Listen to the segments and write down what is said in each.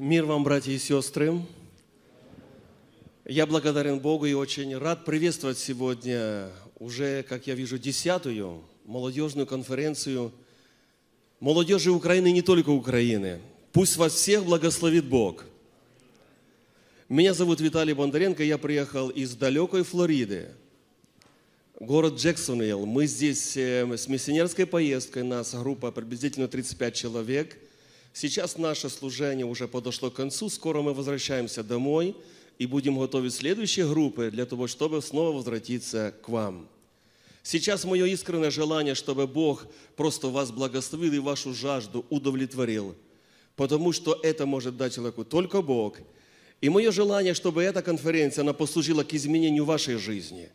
Мир вам, братья и сестры. Я благодарен Богу и очень рад приветствовать сегодня уже, как я вижу, десятую молодежную конференцию молодежи Украины не только Украины. Пусть вас всех благословит Бог. Меня зовут Виталий Бондаренко, я приехал из далекой Флориды, город Джексонвилл. Мы здесь э, с миссионерской поездкой, нас группа приблизительно 35 человек – Сейчас наше служение уже подошло к концу, скоро мы возвращаемся домой и будем готовить следующие группы для того, чтобы снова возвратиться к вам. Сейчас мое искреннее желание, чтобы Бог просто вас благословил и вашу жажду удовлетворил, потому что это может дать человеку только Бог. И мое желание, чтобы эта конференция, она послужила к изменению вашей жизни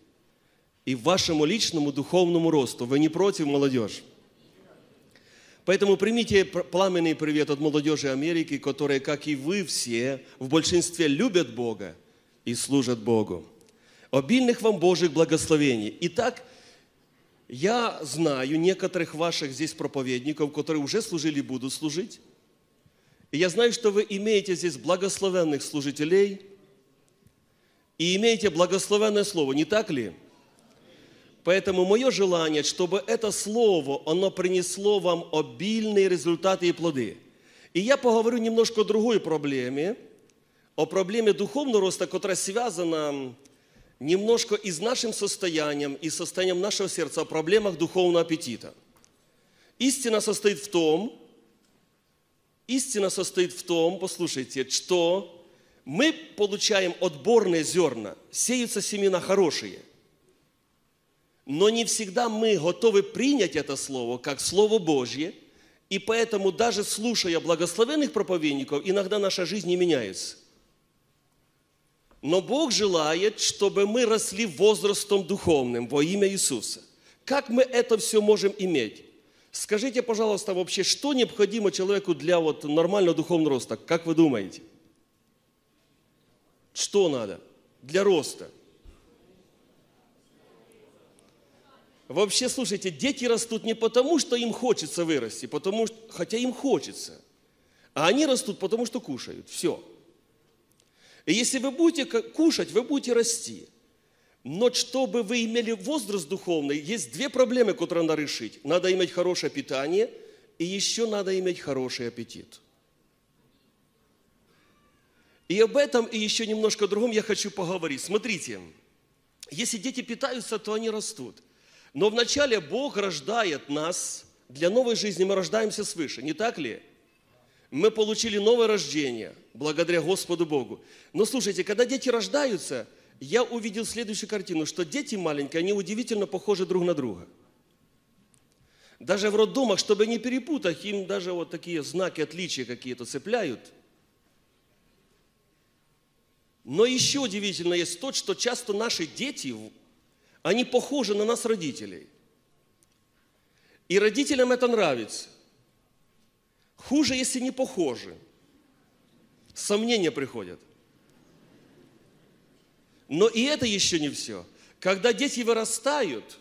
и вашему личному духовному росту. Вы не против, молодежь? Поэтому примите пламенный привет от молодежи Америки, которые, как и вы все, в большинстве любят Бога и служат Богу. Обильных вам Божьих благословений. Итак, я знаю некоторых ваших здесь проповедников, которые уже служили и будут служить. И я знаю, что вы имеете здесь благословенных служителей и имеете благословенное слово, не так ли? Поэтому мое желание, чтобы это слово, оно принесло вам обильные результаты и плоды. И я поговорю немножко о другой проблеме, о проблеме духовного роста, которая связана немножко и с нашим состоянием, и состоянием нашего сердца, о проблемах духовного аппетита. Истина состоит в том, истина состоит в том, послушайте, что мы получаем отборные зерна, сеются семена хорошие – но не всегда мы готовы принять это слово как Слово Божье, и поэтому даже слушая благословенных проповедников, иногда наша жизнь не меняется. Но Бог желает, чтобы мы росли возрастом духовным во имя Иисуса. Как мы это все можем иметь? Скажите, пожалуйста, вообще, что необходимо человеку для вот нормального духовного роста? Как вы думаете? Что надо для роста? Вообще, слушайте, дети растут не потому, что им хочется вырасти, потому что, хотя им хочется, а они растут, потому что кушают. Все. И если вы будете кушать, вы будете расти. Но чтобы вы имели возраст духовный, есть две проблемы, которые надо решить. Надо иметь хорошее питание, и еще надо иметь хороший аппетит. И об этом, и еще немножко о другом я хочу поговорить. Смотрите, если дети питаются, то они растут – но вначале Бог рождает нас, для новой жизни мы рождаемся свыше, не так ли? Мы получили новое рождение, благодаря Господу Богу. Но слушайте, когда дети рождаются, я увидел следующую картину, что дети маленькие, они удивительно похожи друг на друга. Даже в роддомах, чтобы не перепутать, им даже вот такие знаки отличия какие-то цепляют. Но еще удивительно есть то, что часто наши дети они похожи на нас, родителей. И родителям это нравится. Хуже, если не похожи. Сомнения приходят. Но и это еще не все. Когда дети вырастают,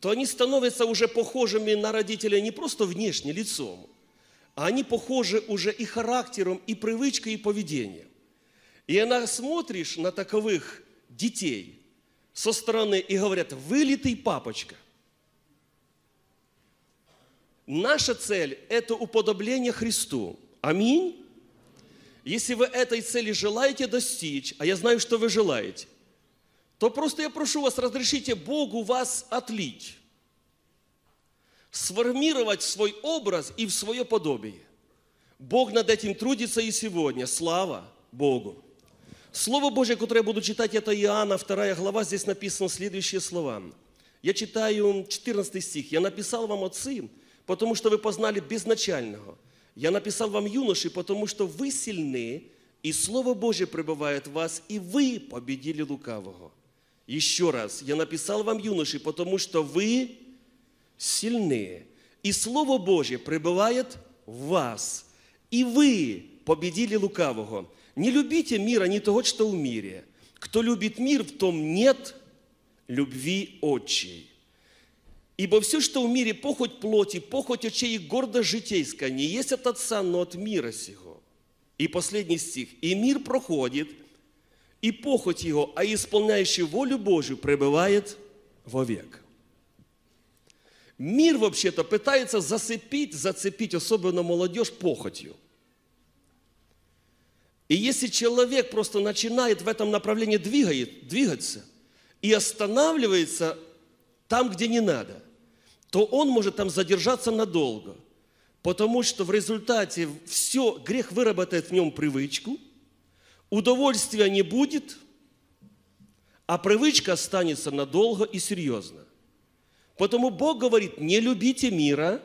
то они становятся уже похожими на родителей не просто внешне, лицом, а они похожи уже и характером, и привычкой, и поведением. И она смотришь на таковых детей, со стороны и говорят, вылитый папочка. Наша цель – это уподобление Христу. Аминь. Если вы этой цели желаете достичь, а я знаю, что вы желаете, то просто я прошу вас, разрешите Богу вас отлить, сформировать свой образ и в свое подобие. Бог над этим трудится и сегодня. Слава Богу! Слово Божье, которое я буду читать, это Иоанна, 2 глава, здесь написано следующие слова. Я читаю 14 стих. «Я написал вам, отцы, потому что вы познали безначального. Я написал вам, юноши, потому что вы сильны, и Слово Божье пребывает в вас, и вы победили лукавого». Еще раз, я написал вам, юноши, потому что вы сильны, и Слово Божье пребывает в вас, и вы победили лукавого. Не любите мира, не того, что в мире. Кто любит мир, в том нет любви отчей. Ибо все, что в мире, похоть плоти, похоть очей и гордость житейская, не есть от Отца, но от мира сего. И последний стих. «И мир проходит, и похоть его, а исполняющий волю Божию пребывает вовек». Мир вообще-то пытается зацепить, зацепить особенно молодежь похотью. И если человек просто начинает в этом направлении двигает, двигаться и останавливается там, где не надо, то он может там задержаться надолго. Потому что в результате все, грех выработает в нем привычку, удовольствия не будет, а привычка останется надолго и серьезно. Потому Бог говорит, не любите мира,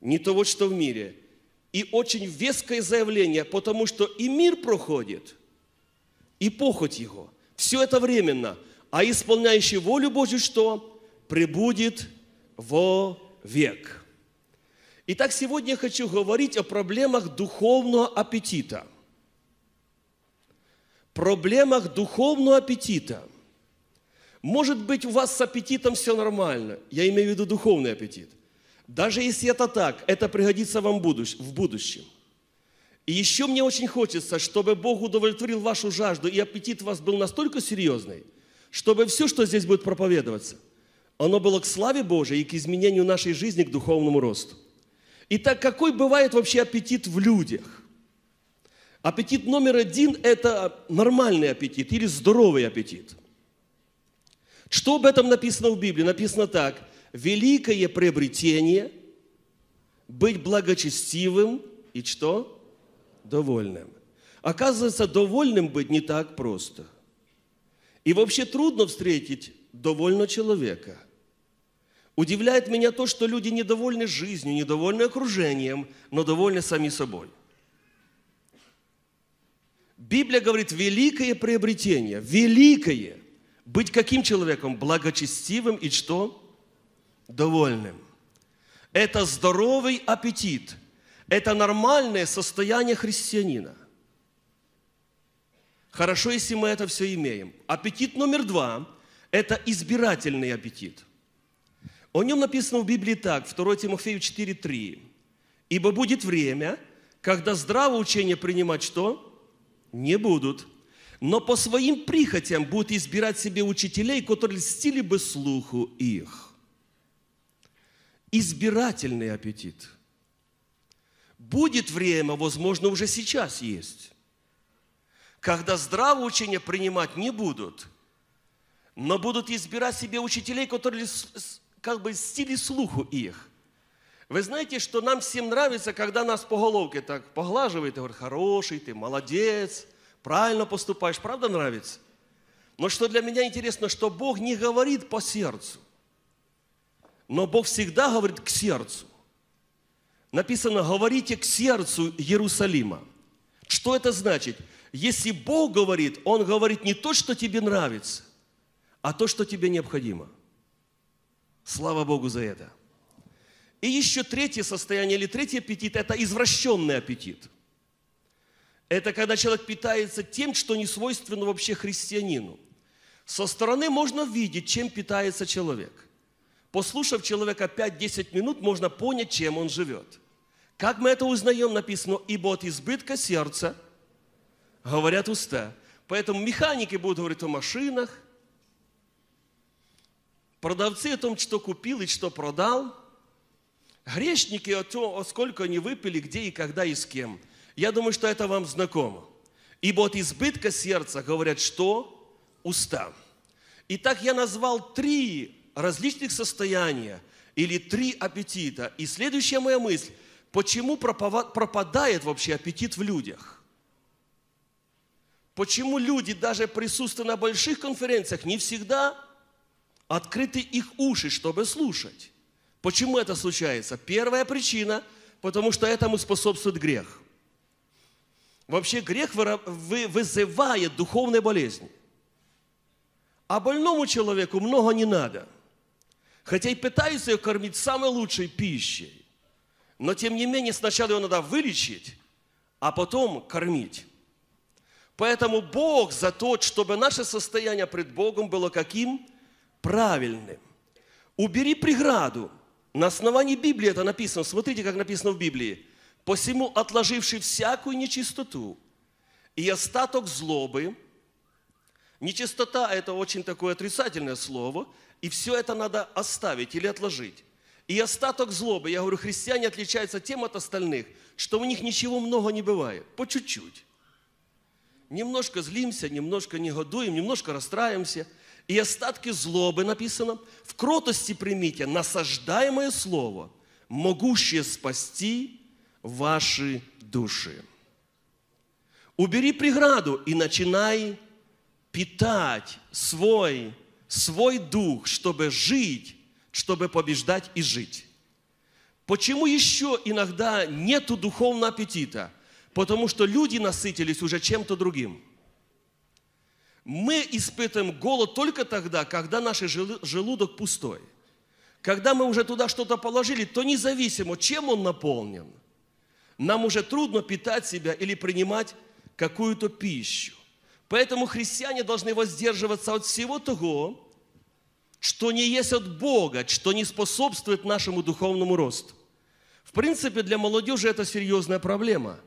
не того, что в мире – и очень веское заявление, потому что и мир проходит, и похоть его. Все это временно. А исполняющий волю Божью что? Прибудет во век. Итак, сегодня я хочу говорить о проблемах духовного аппетита. Проблемах духовного аппетита. Может быть, у вас с аппетитом все нормально. Я имею в виду духовный аппетит. Даже если это так, это пригодится вам в будущем. И еще мне очень хочется, чтобы Бог удовлетворил вашу жажду, и аппетит у вас был настолько серьезный, чтобы все, что здесь будет проповедоваться, оно было к славе Божией и к изменению нашей жизни, к духовному росту. Итак, какой бывает вообще аппетит в людях? Аппетит номер один – это нормальный аппетит или здоровый аппетит. Что об этом написано в Библии? Написано так – великое приобретение – быть благочестивым и что? Довольным. Оказывается, довольным быть не так просто. И вообще трудно встретить довольно человека. Удивляет меня то, что люди недовольны жизнью, недовольны окружением, но довольны сами собой. Библия говорит, великое приобретение, великое быть каким человеком? Благочестивым и что? довольным. Это здоровый аппетит. Это нормальное состояние христианина. Хорошо, если мы это все имеем. Аппетит номер два – это избирательный аппетит. О нем написано в Библии так, 2 Тимофею 4,3. «Ибо будет время, когда здраво учение принимать что? Не будут, но по своим прихотям будут избирать себе учителей, которые льстили бы слуху их» избирательный аппетит. Будет время, возможно, уже сейчас есть, когда здравое учение принимать не будут, но будут избирать себе учителей, которые как бы стили слуху их. Вы знаете, что нам всем нравится, когда нас по головке так поглаживают, и говорят, хороший ты, молодец, правильно поступаешь, правда нравится? Но что для меня интересно, что Бог не говорит по сердцу. Но Бог всегда говорит к сердцу. Написано, говорите к сердцу Иерусалима. Что это значит? Если Бог говорит, Он говорит не то, что тебе нравится, а то, что тебе необходимо. Слава Богу за это. И еще третье состояние или третий аппетит – это извращенный аппетит. Это когда человек питается тем, что не свойственно вообще христианину. Со стороны можно видеть, чем питается человек – Послушав человека 5-10 минут, можно понять, чем он живет. Как мы это узнаем, написано, ибо от избытка сердца говорят уста. Поэтому механики будут говорить о машинах, продавцы о том, что купил и что продал, грешники о том, о сколько они выпили, где и когда и с кем. Я думаю, что это вам знакомо. Ибо от избытка сердца говорят что? Уста. Итак, я назвал три различных состояния или три аппетита. И следующая моя мысль, почему пропадает вообще аппетит в людях? Почему люди, даже присутствуя на больших конференциях, не всегда открыты их уши, чтобы слушать? Почему это случается? Первая причина, потому что этому способствует грех. Вообще грех вызывает духовные болезни. А больному человеку много не надо – Хотя и пытаются ее кормить самой лучшей пищей. Но тем не менее сначала ее надо вылечить, а потом кормить. Поэтому Бог за то, чтобы наше состояние пред Богом было каким? Правильным. Убери преграду. На основании Библии это написано. Смотрите, как написано в Библии. «Посему, отложивший всякую нечистоту и остаток злобы». Нечистота – это очень такое отрицательное слово – и все это надо оставить или отложить. И остаток злобы, я говорю, христиане отличаются тем от остальных, что у них ничего много не бывает, по чуть-чуть. Немножко злимся, немножко негодуем, немножко расстраиваемся. И остатки злобы написано, в кротости примите насаждаемое слово, могущее спасти ваши души. Убери преграду и начинай питать свой свой дух, чтобы жить, чтобы побеждать и жить. Почему еще иногда нету духовного аппетита? Потому что люди насытились уже чем-то другим. Мы испытываем голод только тогда, когда наш желудок пустой. Когда мы уже туда что-то положили, то независимо, чем он наполнен, нам уже трудно питать себя или принимать какую-то пищу. Поэтому христиане должны воздерживаться от всего того, что не есть от Бога, что не способствует нашему духовному росту. В принципе, для молодежи это серьезная проблема.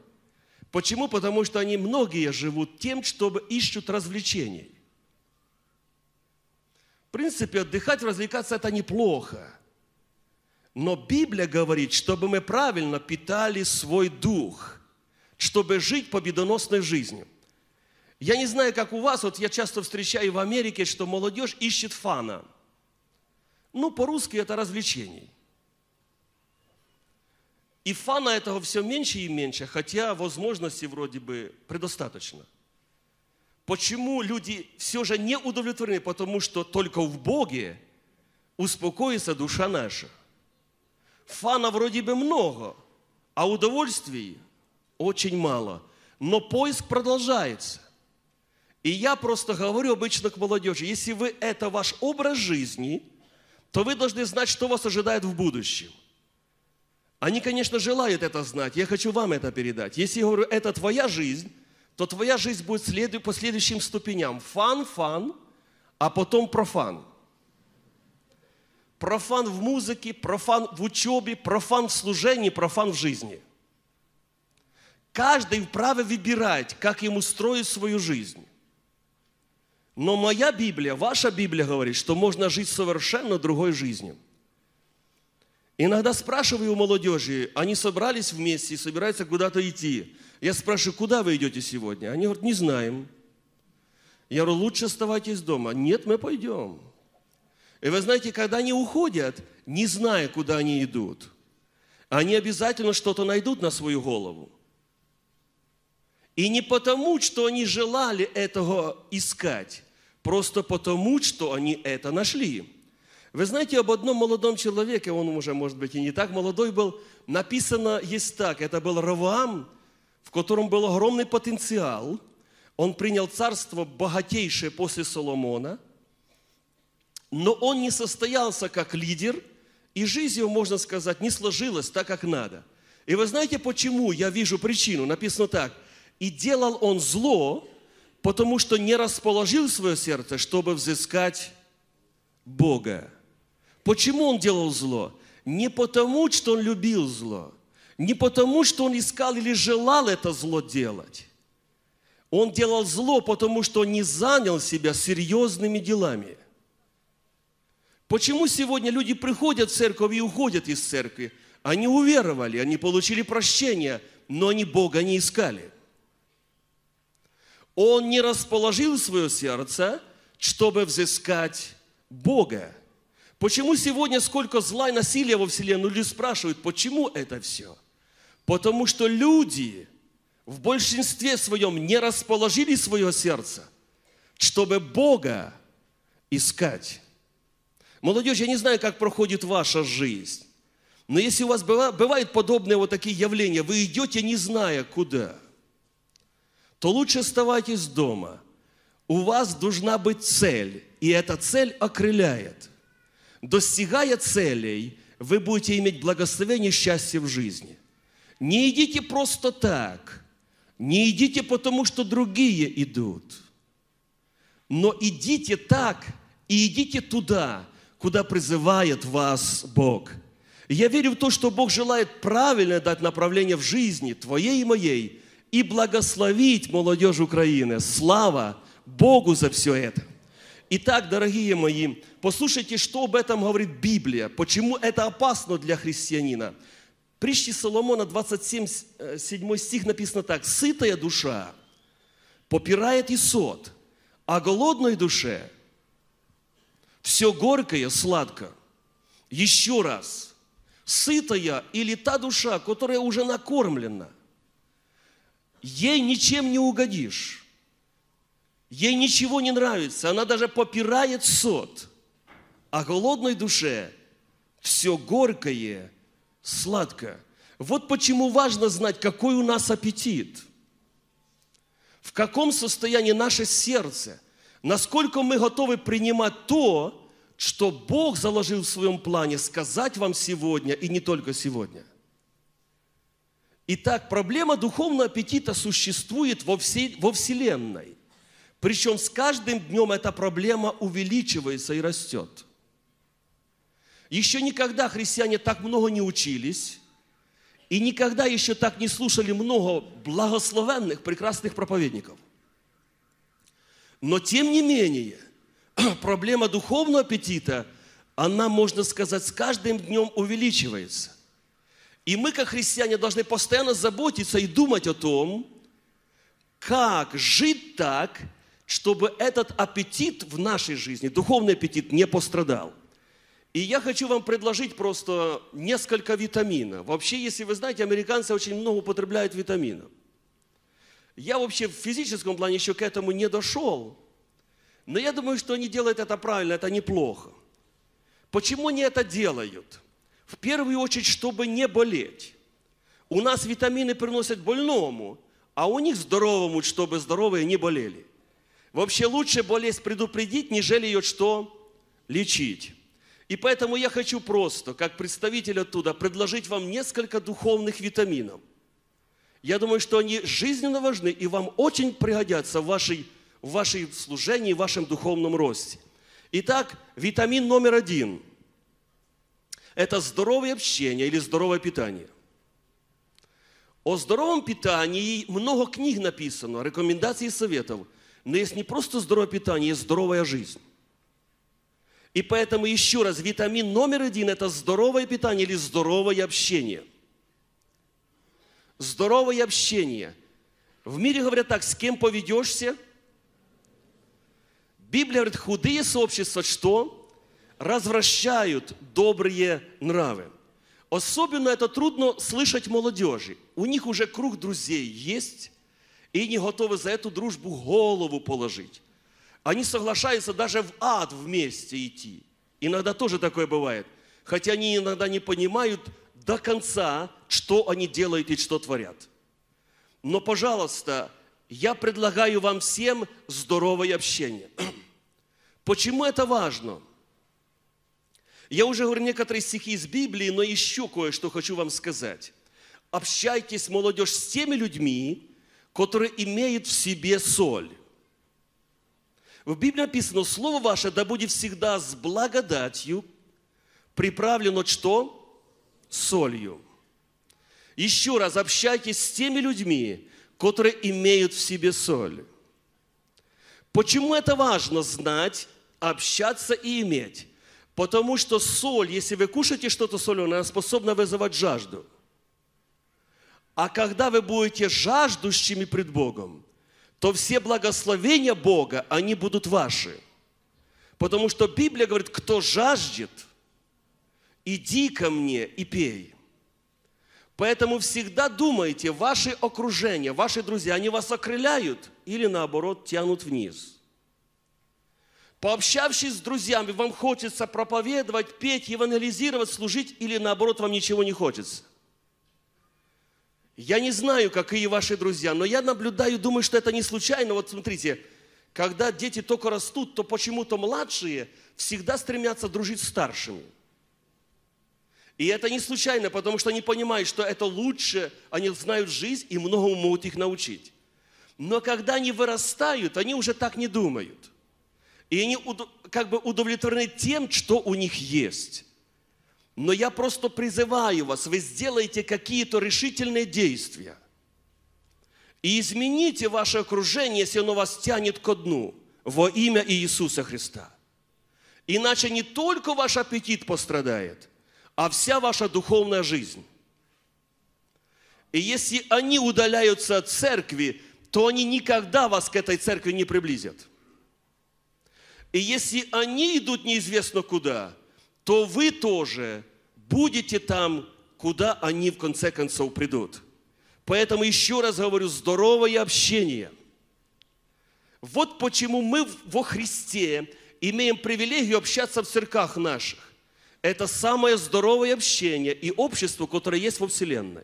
Почему? Потому что они многие живут тем, чтобы ищут развлечений. В принципе, отдыхать, развлекаться – это неплохо. Но Библия говорит, чтобы мы правильно питали свой дух, чтобы жить победоносной жизнью. Я не знаю, как у вас, вот я часто встречаю в Америке, что молодежь ищет фана. Ну, по-русски это развлечений. И фана этого все меньше и меньше, хотя возможностей вроде бы предостаточно. Почему люди все же не удовлетворены? Потому что только в Боге успокоится душа наша. Фана вроде бы много, а удовольствий очень мало. Но поиск продолжается. И я просто говорю обычно к молодежи, если вы это ваш образ жизни, то вы должны знать, что вас ожидает в будущем. Они, конечно, желают это знать. Я хочу вам это передать. Если я говорю, это твоя жизнь, то твоя жизнь будет следу... по следующим ступеням. Фан-фан, а потом профан. Профан в музыке, профан в учебе, профан в служении, профан в жизни. Каждый вправе выбирать, как ему строить свою жизнь. Но моя Библия, ваша Библия говорит, что можно жить совершенно другой жизнью. Иногда спрашиваю у молодежи, они собрались вместе и собираются куда-то идти. Я спрашиваю, куда вы идете сегодня? Они говорят, не знаем. Я говорю, лучше оставайтесь дома. Нет, мы пойдем. И вы знаете, когда они уходят, не зная, куда они идут, они обязательно что-то найдут на свою голову. И не потому, что они желали этого искать, просто потому, что они это нашли. Вы знаете об одном молодом человеке, он уже, может быть, и не так молодой был, написано есть так, это был Раваам, в котором был огромный потенциал, он принял царство богатейшее после Соломона, но он не состоялся как лидер, и жизнь его, можно сказать, не сложилась так, как надо. И вы знаете, почему я вижу причину? Написано так. И делал он зло, потому что не расположил свое сердце, чтобы взыскать Бога. Почему он делал зло? Не потому, что он любил зло, не потому, что он искал или желал это зло делать. Он делал зло, потому что не занял себя серьезными делами. Почему сегодня люди приходят в церковь и уходят из церкви? Они уверовали, они получили прощение, но они Бога не искали. Он не расположил свое сердце, чтобы взыскать Бога. Почему сегодня сколько зла и насилия во Вселенной? Люди спрашивают, почему это все? Потому что люди в большинстве своем не расположили свое сердце, чтобы Бога искать. Молодежь, я не знаю, как проходит ваша жизнь, но если у вас бывают подобные вот такие явления, вы идете, не зная куда – то лучше оставайтесь дома. У вас должна быть цель, и эта цель окрыляет. Достигая целей, вы будете иметь благословение и счастье в жизни. Не идите просто так. Не идите потому, что другие идут. Но идите так и идите туда, куда призывает вас Бог. Я верю в то, что Бог желает правильно дать направление в жизни твоей и моей, и благословить молодежь Украины. Слава Богу за все это. Итак, дорогие мои, послушайте, что об этом говорит Библия, почему это опасно для христианина. Притчи Соломона 27 7 э, стих написано так. «Сытая душа попирает и сот, а голодной душе все горькое сладко». Еще раз. Сытая или та душа, которая уже накормлена – ей ничем не угодишь. Ей ничего не нравится, она даже попирает сот. А голодной душе все горькое, сладко. Вот почему важно знать, какой у нас аппетит, в каком состоянии наше сердце, насколько мы готовы принимать то, что Бог заложил в своем плане сказать вам сегодня и не только сегодня. Итак, проблема духовного аппетита существует во, всей, во Вселенной. Причем с каждым днем эта проблема увеличивается и растет. Еще никогда христиане так много не учились, и никогда еще так не слушали много благословенных, прекрасных проповедников. Но тем не менее, проблема духовного аппетита, она, можно сказать, с каждым днем увеличивается – и мы, как христиане, должны постоянно заботиться и думать о том, как жить так, чтобы этот аппетит в нашей жизни, духовный аппетит, не пострадал. И я хочу вам предложить просто несколько витаминов. Вообще, если вы знаете, американцы очень много употребляют витаминов. Я вообще в физическом плане еще к этому не дошел. Но я думаю, что они делают это правильно, это неплохо. Почему они это делают? В первую очередь, чтобы не болеть. У нас витамины приносят больному, а у них здоровому, чтобы здоровые не болели. Вообще лучше болезнь предупредить, нежели ее что? Лечить. И поэтому я хочу просто, как представитель оттуда, предложить вам несколько духовных витаминов. Я думаю, что они жизненно важны и вам очень пригодятся в, вашей, в вашей служении, в вашем духовном росте. Итак, витамин номер один – это здоровое общение или здоровое питание. О здоровом питании много книг написано, рекомендаций и советов. Но есть не просто здоровое питание, есть здоровая жизнь. И поэтому еще раз, витамин номер один – это здоровое питание или здоровое общение. Здоровое общение. В мире говорят так, с кем поведешься. Библия говорит, худые сообщества что? развращают добрые нравы. Особенно это трудно слышать молодежи. У них уже круг друзей есть, и не готовы за эту дружбу голову положить. Они соглашаются даже в ад вместе идти. Иногда тоже такое бывает. Хотя они иногда не понимают до конца, что они делают и что творят. Но, пожалуйста, я предлагаю вам всем здоровое общение. Почему это важно? Я уже говорю некоторые стихи из Библии, но еще кое-что хочу вам сказать. Общайтесь, молодежь, с теми людьми, которые имеют в себе соль. В Библии написано, слово ваше да будет всегда с благодатью, приправлено что? Солью. Еще раз, общайтесь с теми людьми, которые имеют в себе соль. Почему это важно знать, общаться и иметь? Потому что соль, если вы кушаете что-то соленое, она способна вызывать жажду. А когда вы будете жаждущими пред Богом, то все благословения Бога, они будут ваши. Потому что Библия говорит, кто жаждет, иди ко мне и пей. Поэтому всегда думайте, ваши окружения, ваши друзья, они вас окрыляют или наоборот тянут вниз – Пообщавшись с друзьями, вам хочется проповедовать, петь, евангелизировать, служить или наоборот вам ничего не хочется? Я не знаю, какие ваши друзья, но я наблюдаю, думаю, что это не случайно. Вот смотрите, когда дети только растут, то почему-то младшие всегда стремятся дружить с старшими. И это не случайно, потому что они понимают, что это лучше, они знают жизнь и многому могут их научить. Но когда они вырастают, они уже так не думают. И они как бы удовлетворены тем, что у них есть. Но я просто призываю вас, вы сделаете какие-то решительные действия. И измените ваше окружение, если оно вас тянет ко дну, во имя Иисуса Христа. Иначе не только ваш аппетит пострадает, а вся ваша духовная жизнь. И если они удаляются от церкви, то они никогда вас к этой церкви не приблизят. И если они идут неизвестно куда, то вы тоже будете там, куда они в конце концов придут. Поэтому еще раз говорю, здоровое общение. Вот почему мы во Христе имеем привилегию общаться в церквах наших. Это самое здоровое общение и общество, которое есть во Вселенной.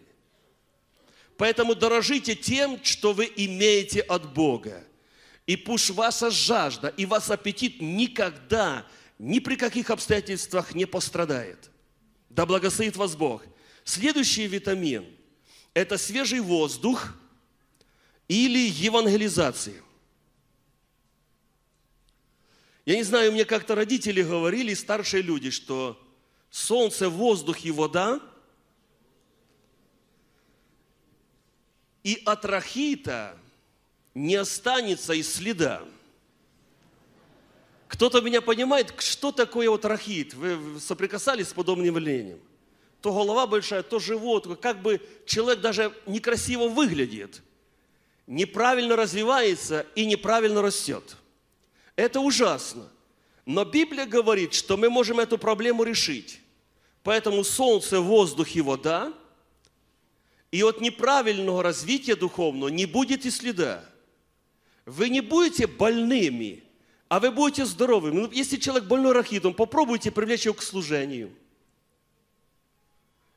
Поэтому дорожите тем, что вы имеете от Бога и пусть ваша жажда и ваш аппетит никогда, ни при каких обстоятельствах не пострадает. Да благословит вас Бог. Следующий витамин – это свежий воздух или евангелизация. Я не знаю, мне как-то родители говорили, старшие люди, что солнце, воздух и вода – и от рахита – не останется и следа. Кто-то меня понимает, что такое вот рахит? Вы соприкасались с подобным явлением? То голова большая, то живот. Как бы человек даже некрасиво выглядит, неправильно развивается и неправильно растет. Это ужасно. Но Библия говорит, что мы можем эту проблему решить. Поэтому солнце, воздух и вода. И от неправильного развития духовного не будет и следа вы не будете больными, а вы будете здоровыми. Ну, если человек больной рахитом, попробуйте привлечь его к служению.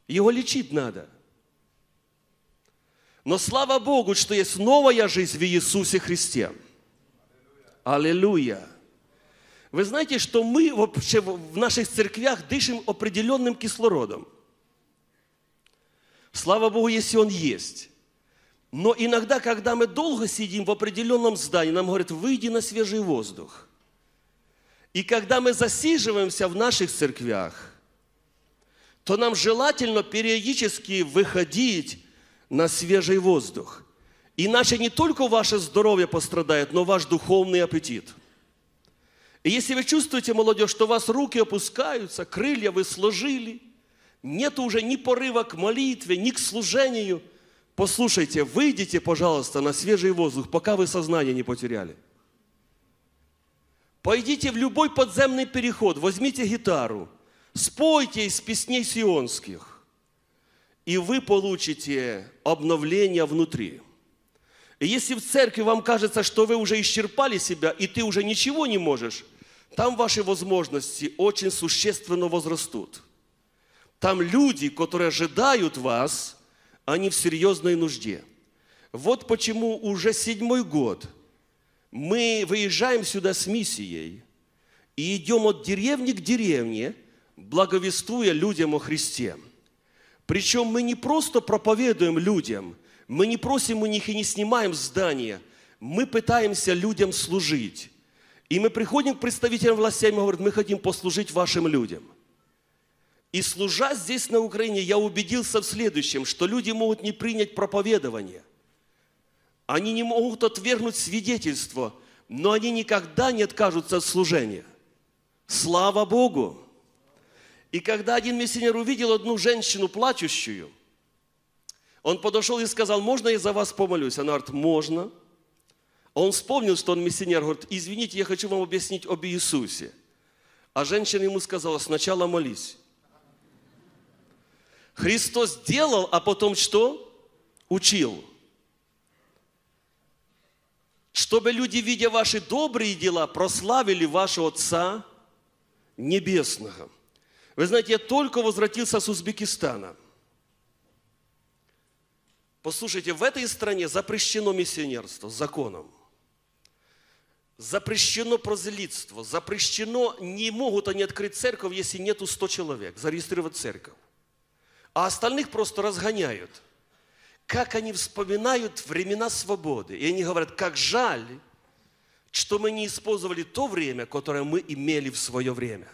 Его лечить надо. Но слава Богу, что есть новая жизнь в Иисусе Христе. Аллилуйя. Аллилуйя. Вы знаете, что мы вообще в наших церквях дышим определенным кислородом. Слава Богу, если он есть. Но иногда, когда мы долго сидим в определенном здании, нам говорят, выйди на свежий воздух. И когда мы засиживаемся в наших церквях, то нам желательно периодически выходить на свежий воздух. Иначе не только ваше здоровье пострадает, но ваш духовный аппетит. И если вы чувствуете, молодежь, что у вас руки опускаются, крылья вы сложили, нет уже ни порыва к молитве, ни к служению – Послушайте, выйдите, пожалуйста, на свежий воздух, пока вы сознание не потеряли. Пойдите в любой подземный переход, возьмите гитару, спойте из песней сионских, и вы получите обновление внутри. И если в церкви вам кажется, что вы уже исчерпали себя, и ты уже ничего не можешь, там ваши возможности очень существенно возрастут. Там люди, которые ожидают вас – они в серьезной нужде. Вот почему уже седьмой год мы выезжаем сюда с миссией и идем от деревни к деревне, благовествуя людям о Христе. Причем мы не просто проповедуем людям, мы не просим у них и не снимаем здания, мы пытаемся людям служить. И мы приходим к представителям властей и говорим, мы хотим послужить вашим людям – и служа здесь на Украине, я убедился в следующем, что люди могут не принять проповедование. Они не могут отвергнуть свидетельство, но они никогда не откажутся от служения. Слава Богу! И когда один миссионер увидел одну женщину плачущую, он подошел и сказал, можно я за вас помолюсь? Она говорит, можно. он вспомнил, что он миссионер, говорит, извините, я хочу вам объяснить об Иисусе. А женщина ему сказала, сначала молись. Христос делал, а потом что? Учил. Чтобы люди, видя ваши добрые дела, прославили вашего Отца Небесного. Вы знаете, я только возвратился с Узбекистана. Послушайте, в этой стране запрещено миссионерство законом. Запрещено прозелитство, запрещено, не могут они открыть церковь, если нету 100 человек, зарегистрировать церковь а остальных просто разгоняют. Как они вспоминают времена свободы. И они говорят, как жаль, что мы не использовали то время, которое мы имели в свое время.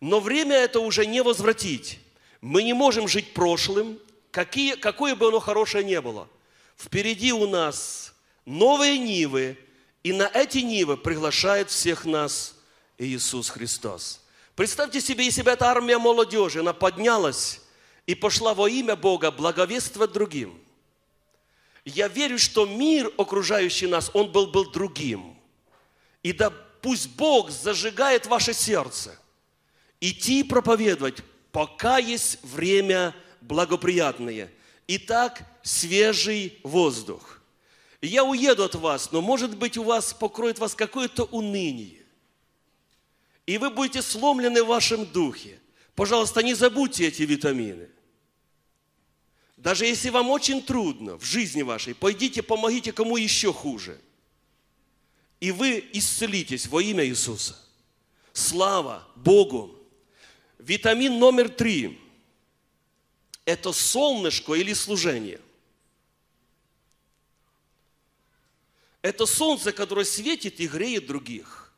Но время это уже не возвратить. Мы не можем жить прошлым, какие, какое бы оно хорошее не было. Впереди у нас новые нивы, и на эти нивы приглашает всех нас Иисус Христос. Представьте себе, если бы эта армия молодежи, она поднялась и пошла во имя Бога благовествовать другим. Я верю, что мир, окружающий нас, он был, был другим. И да пусть Бог зажигает ваше сердце. Идти проповедовать, пока есть время благоприятное. Итак, свежий воздух. Я уеду от вас, но, может быть, у вас покроет вас какое-то уныние. И вы будете сломлены в вашем духе. Пожалуйста, не забудьте эти витамины. Даже если вам очень трудно в жизни вашей, пойдите, помогите кому еще хуже. И вы исцелитесь во имя Иисуса. Слава Богу! Витамин номер три – это солнышко или служение. Это солнце, которое светит и греет других.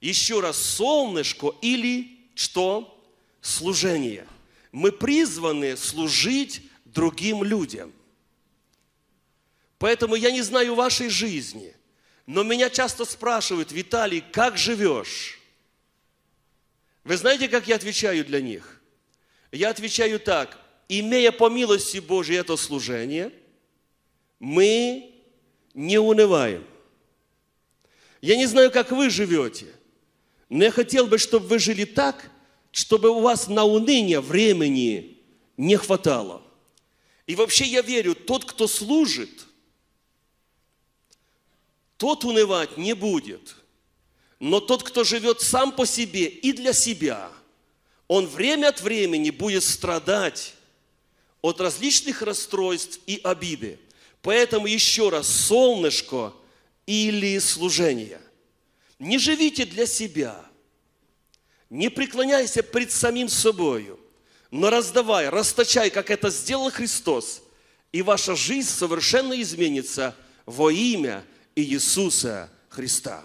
Еще раз, солнышко или что? Служение – мы призваны служить другим людям. Поэтому я не знаю вашей жизни, но меня часто спрашивают, Виталий, как живешь? Вы знаете, как я отвечаю для них? Я отвечаю так, имея по милости Божьей это служение, мы не унываем. Я не знаю, как вы живете, но я хотел бы, чтобы вы жили так – чтобы у вас на уныние времени не хватало. И вообще я верю, тот, кто служит, тот унывать не будет. Но тот, кто живет сам по себе и для себя, он время от времени будет страдать от различных расстройств и обиды. Поэтому еще раз, солнышко или служение. Не живите для себя – не преклоняйся пред самим собою, но раздавай, расточай, как это сделал Христос, и ваша жизнь совершенно изменится во имя Иисуса Христа.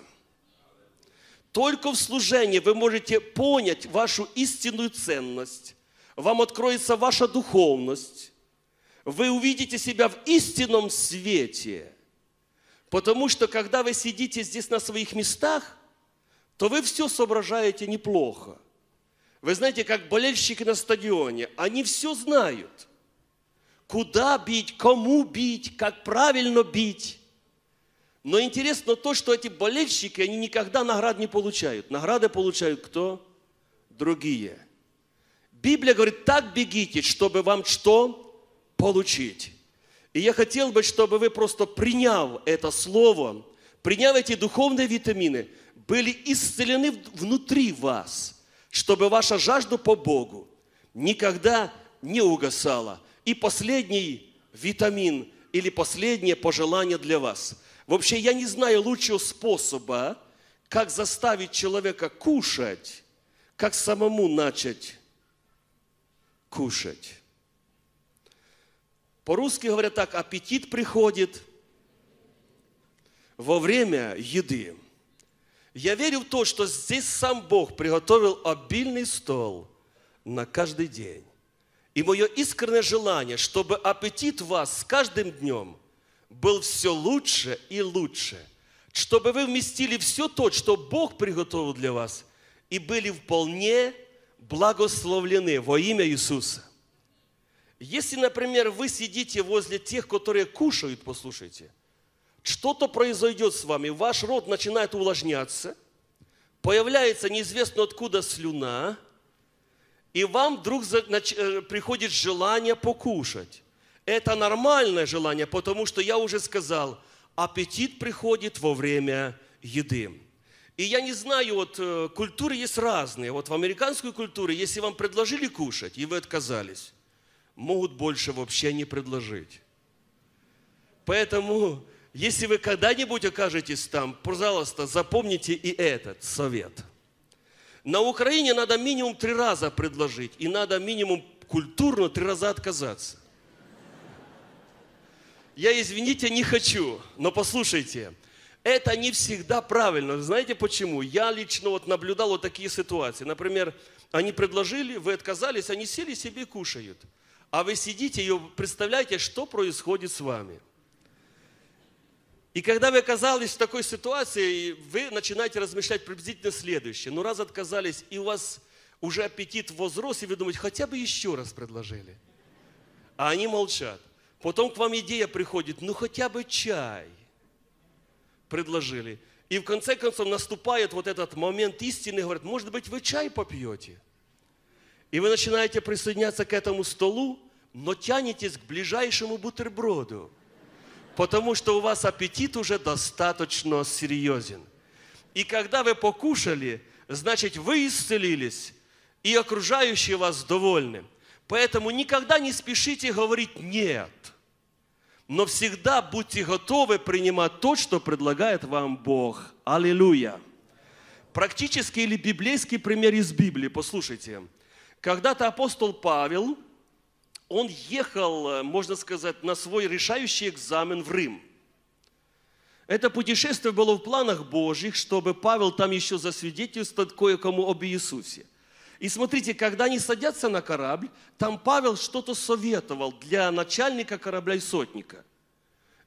Только в служении вы можете понять вашу истинную ценность, вам откроется ваша духовность, вы увидите себя в истинном свете. Потому что, когда вы сидите здесь на своих местах – то вы все соображаете неплохо. Вы знаете, как болельщики на стадионе, они все знают, куда бить, кому бить, как правильно бить. Но интересно то, что эти болельщики, они никогда наград не получают. Награды получают кто? Другие. Библия говорит, так бегите, чтобы вам что? Получить. И я хотел бы, чтобы вы просто приняв это слово, приняв эти духовные витамины – были исцелены внутри вас, чтобы ваша жажда по Богу никогда не угасала. И последний витамин или последнее пожелание для вас. Вообще, я не знаю лучшего способа, как заставить человека кушать, как самому начать кушать. По-русски говорят так, аппетит приходит во время еды. Я верю в то, что здесь сам Бог приготовил обильный стол на каждый день. И мое искреннее желание, чтобы аппетит вас с каждым днем был все лучше и лучше, чтобы вы вместили все то, что Бог приготовил для вас, и были вполне благословлены во имя Иисуса. Если, например, вы сидите возле тех, которые кушают, послушайте – что-то произойдет с вами, ваш рот начинает увлажняться, появляется неизвестно откуда слюна, и вам вдруг э, приходит желание покушать. Это нормальное желание, потому что я уже сказал, аппетит приходит во время еды. И я не знаю, вот э, культуры есть разные. Вот в американской культуре, если вам предложили кушать, и вы отказались, могут больше вообще не предложить. Поэтому если вы когда-нибудь окажетесь там, пожалуйста, запомните и этот совет. На Украине надо минимум три раза предложить, и надо минимум культурно три раза отказаться. Я, извините, не хочу, но послушайте, это не всегда правильно. Знаете почему? Я лично вот наблюдал вот такие ситуации. Например, они предложили, вы отказались, они сели себе и кушают. А вы сидите и представляете, что происходит с вами – и когда вы оказались в такой ситуации, вы начинаете размышлять приблизительно следующее. Ну, раз отказались, и у вас уже аппетит возрос, и вы думаете, хотя бы еще раз предложили. А они молчат. Потом к вам идея приходит, ну хотя бы чай предложили. И в конце концов наступает вот этот момент истины, говорят, может быть, вы чай попьете? И вы начинаете присоединяться к этому столу, но тянетесь к ближайшему бутерброду – потому что у вас аппетит уже достаточно серьезен. И когда вы покушали, значит, вы исцелились, и окружающие вас довольны. Поэтому никогда не спешите говорить «нет», но всегда будьте готовы принимать то, что предлагает вам Бог. Аллилуйя! Практический или библейский пример из Библии, послушайте. Когда-то апостол Павел – он ехал, э, можно сказать, на свой решающий экзамен в Рим. Это путешествие было в планах Божьих, чтобы Павел там еще засвидетельствовал кое-кому об Иисусе. И смотрите, когда они садятся на корабль, там Павел что-то советовал для начальника корабля и сотника.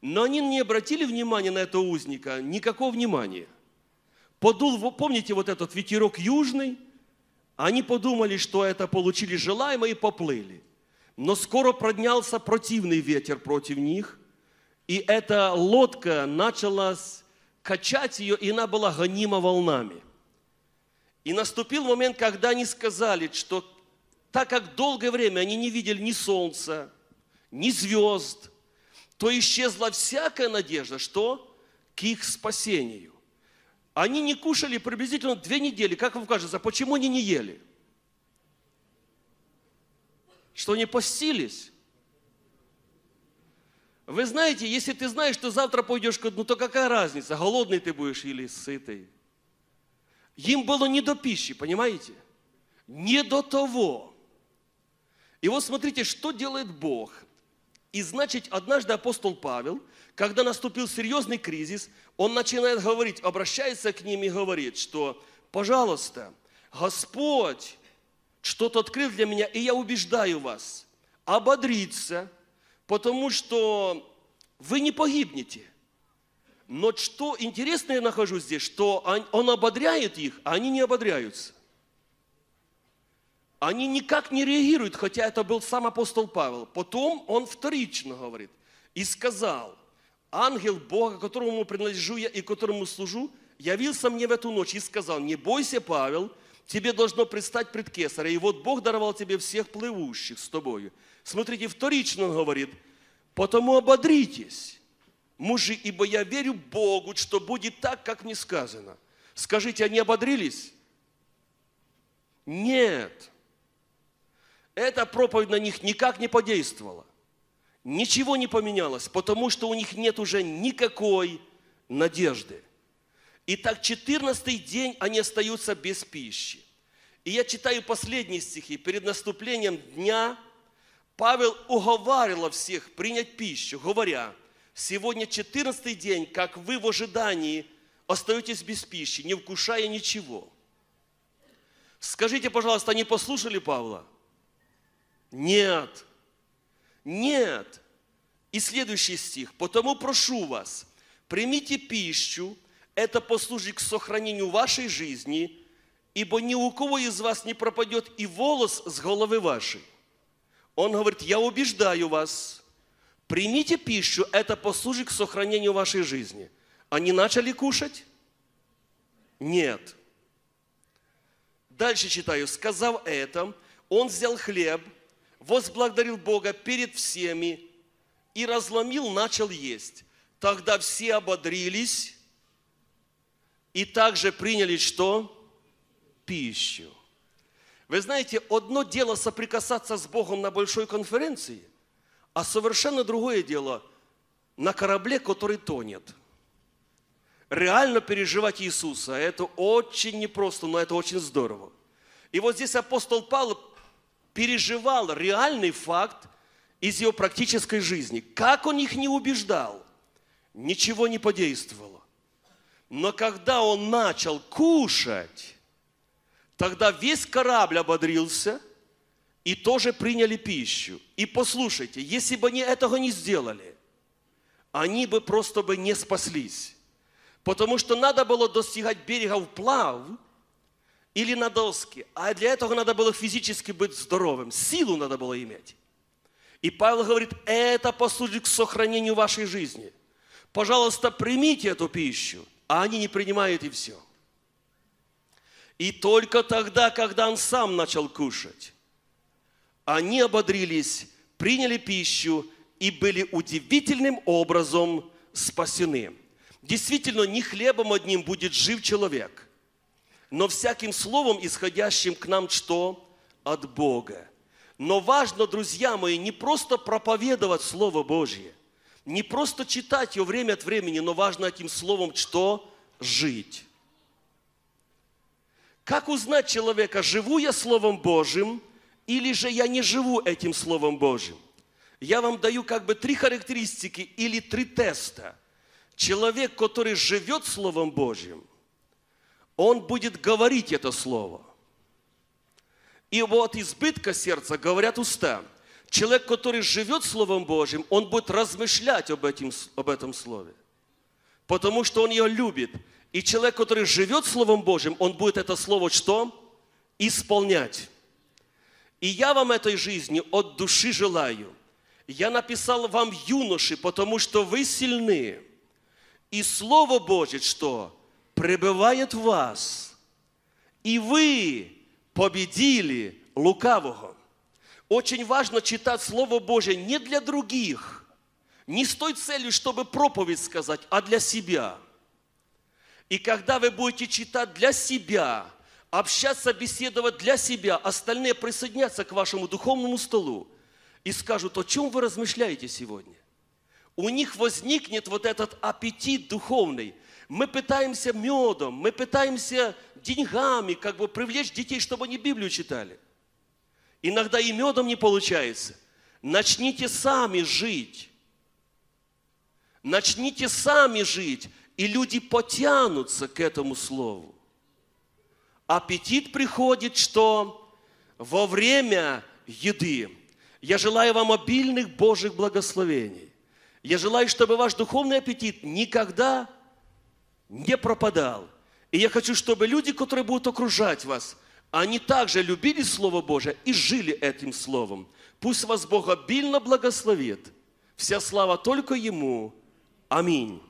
Но они не обратили внимания на этого узника, никакого внимания. Подул, помните, вот этот ветерок южный, они подумали, что это получили желаемое и поплыли. Но скоро поднялся противный ветер против них, и эта лодка начала качать ее, и она была гонима волнами. И наступил момент, когда они сказали, что так как долгое время они не видели ни солнца, ни звезд, то исчезла всякая надежда, что к их спасению. Они не кушали приблизительно две недели. Как вам кажется, почему они не ели? что они постились. Вы знаете, если ты знаешь, что завтра пойдешь к дну, то какая разница, голодный ты будешь или сытый? Им было не до пищи, понимаете? Не до того. И вот смотрите, что делает Бог. И значит, однажды апостол Павел, когда наступил серьезный кризис, он начинает говорить, обращается к ним и говорит, что, пожалуйста, Господь что-то открыл для меня, и я убеждаю вас ободриться, потому что вы не погибнете. Но что интересно я нахожу здесь, что он ободряет их, а они не ободряются. Они никак не реагируют, хотя это был сам апостол Павел. Потом он вторично говорит и сказал, ангел Бога, которому принадлежу я и которому служу, явился мне в эту ночь и сказал, не бойся, Павел, тебе должно предстать пред Кесаря, и вот Бог даровал тебе всех плывущих с тобою. Смотрите, вторично он говорит, потому ободритесь, мужи, ибо я верю Богу, что будет так, как мне сказано. Скажите, они ободрились? Нет. Эта проповедь на них никак не подействовала. Ничего не поменялось, потому что у них нет уже никакой надежды. И так 14 день они остаются без пищи. И я читаю последние стихи. Перед наступлением дня Павел уговаривал всех принять пищу, говоря, «Сегодня 14 день, как вы в ожидании остаетесь без пищи, не вкушая ничего». Скажите, пожалуйста, они послушали Павла? Нет. Нет. И следующий стих. «Потому прошу вас, примите пищу, это послужит к сохранению вашей жизни, ибо ни у кого из вас не пропадет и волос с головы вашей. Он говорит, я убеждаю вас, примите пищу, это послужит к сохранению вашей жизни. Они начали кушать? Нет. Дальше читаю. Сказав это, он взял хлеб, возблагодарил Бога перед всеми и разломил, начал есть. Тогда все ободрились и также приняли что? Пищу. Вы знаете, одно дело соприкасаться с Богом на большой конференции, а совершенно другое дело на корабле, который тонет. Реально переживать Иисуса, это очень непросто, но это очень здорово. И вот здесь апостол Павел переживал реальный факт из его практической жизни. Как он их не убеждал, ничего не подействовало. Но когда он начал кушать, тогда весь корабль ободрился и тоже приняли пищу. И послушайте, если бы они этого не сделали, они бы просто бы не спаслись. Потому что надо было достигать берега вплав или на доске. А для этого надо было физически быть здоровым. Силу надо было иметь. И Павел говорит, это послужит к сохранению вашей жизни. Пожалуйста, примите эту пищу – а они не принимают и все. И только тогда, когда он сам начал кушать, они ободрились, приняли пищу и были удивительным образом спасены. Действительно, не хлебом одним будет жив человек, но всяким словом, исходящим к нам что? От Бога. Но важно, друзья мои, не просто проповедовать Слово Божье – не просто читать ее время от времени, но важно этим словом что? Жить. Как узнать человека, живу я Словом Божьим или же я не живу этим Словом Божьим? Я вам даю как бы три характеристики или три теста. Человек, который живет Словом Божьим, он будет говорить это Слово. И вот избытка сердца говорят уста – Человек, который живет Словом Божьим, он будет размышлять об этом, об этом Слове, потому что он ее любит. И человек, который живет Словом Божьим, он будет это Слово что? Исполнять. И я вам этой жизни от души желаю. Я написал вам юноши, потому что вы сильны. И Слово Божье что? Пребывает в вас. И вы победили лукавого. Очень важно читать Слово Божье не для других, не с той целью, чтобы проповедь сказать, а для себя. И когда вы будете читать для себя, общаться, беседовать для себя, остальные присоединятся к вашему духовному столу и скажут, о чем вы размышляете сегодня. У них возникнет вот этот аппетит духовный. Мы пытаемся медом, мы пытаемся деньгами как бы привлечь детей, чтобы они Библию читали. Иногда и медом не получается. Начните сами жить. Начните сами жить, и люди потянутся к этому слову. Аппетит приходит, что во время еды. Я желаю вам обильных Божьих благословений. Я желаю, чтобы ваш духовный аппетит никогда не пропадал. И я хочу, чтобы люди, которые будут окружать вас – они также любили Слово Божие и жили этим Словом. Пусть вас Бог обильно благословит. Вся слава только Ему. Аминь.